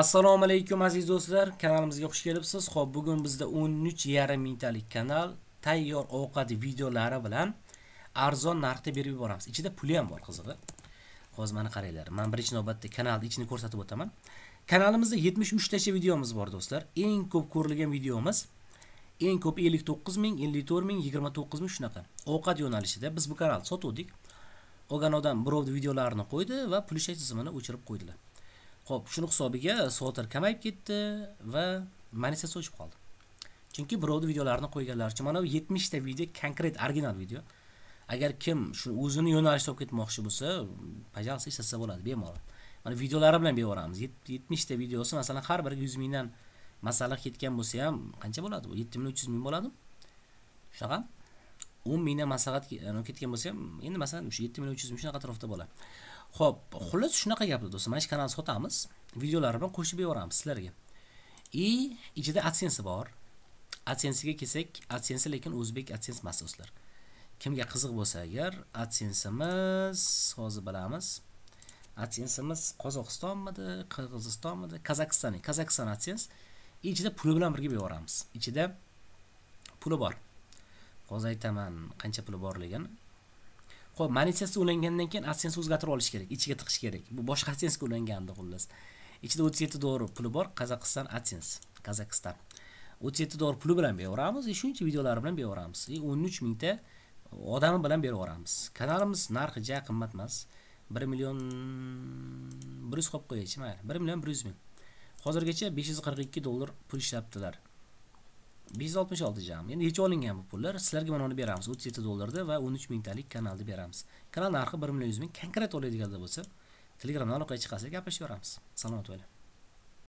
assalomu alaykum aziz do'stlar kanalimizga xush kelibsiz Xo'p, bugun bizda 13,5 mingtalik kanal tayyor ovqat videolari bilan arzon narxda berib yuboramiz ichida puli ham bor qizig'i hozir mana qaranglar Men birinchi navbatda kanalni ichini ko'rsatib o'taman kanalimizda 73 tacha videomiz bor do'stlar eng ko'p ko'rilgan videomiz eng ko'p 59 54000, 54 29 ming shunaqa ovqat yo'nalishida biz bu kanalni sotuvdik Oganodan odam videolarini qo'ydi va pul tizimini o'chirib qo'ydilar Xo'p, shuni hisobiga sotir kamayib ketdi va monetizatsiya o'chib qoldi. Chunki birovning videolarini uchun mana bu 70 ta video konkret original video. Agar kim shu o'zini yo'nalish topib ketmoqchi bo'lsa, пожалуйста, ishlatsa bo'ladi bemalol. Mana videolari bilan beboramiz. 70 ta videosi masalan har biriga 100 mingdan masala ketgan bo'lsa ham qancha bo'ladi bu? 7 ming 300 ming bo'ladi. Shunaqa 10 mingdan maslahat ketgan bo'lsa ham endi masalan o'sha 7 ming 300 ming shunaqa atrofda bo'ladi. Xo'p, xullas shunaqa gaplar do'stlar. Mana shu kanalni sotamiz, Videolarimni bilan qo'shib yuboramiz sizlarga. I ichida AdSense bor. AdSense ga kelsak, AdSense lekin o'zbek AdSense emas do'stlar. Kimga qiziq bo'lsa agar AdSense'imiz hozir bilamiz. AdSense'imiz Qozog'istonmidi, Qirg'izistonmidi, Qozog'iston, Qozog'iston AdSense ichida puli bilan birga yuboramiz. Ichida puli bor. Hozir aytaman qancha puli borligini. ho'p manifest ulangandan keyin assens o'zgartirib olish kerak ichiga tiqish kerak bu boshqa assensga ulangandi xullas ichida o'ttiz yetti dollar puli bor qozog'iston assens qozog'iston o'ttiz yetti dollar puli bilan beraveramiz и e, shuncha videolar bilan beraveramiz и e, o'n uch mingta odami bilan beraveramiz kanalimiz narxi ja qimmat emas bir million bir yuz qilib qo'yaychi mayli bir million bir yuz ming hozirgacha besh yuz qirq ikki dollar pul ishlabdilar 566 jam. Endi hech olingan bu pullar sizlarga mana uni beramiz 37 dollarda va 13 mingtalik kanalni beramiz. Kanal narxi 1 million 100 ming konkret oladiganlar bo'lsa, Telegramdan aloqaga chiqasiz, gaplashib yoramiz. Salomat bo'ling.